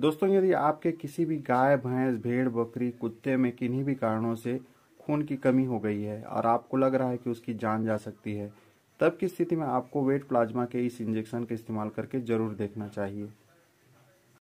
दोस्तों यदि आपके किसी भी गाय भैंस भेड़ बकरी कुत्ते में किन्हीं भी कारणों से खून की कमी हो गई है और आपको लग रहा है कि उसकी जान जा सकती है तब की स्थिति में आपको वेट प्लाज्मा के इस इंजेक्शन का इस्तेमाल करके ज़रूर देखना चाहिए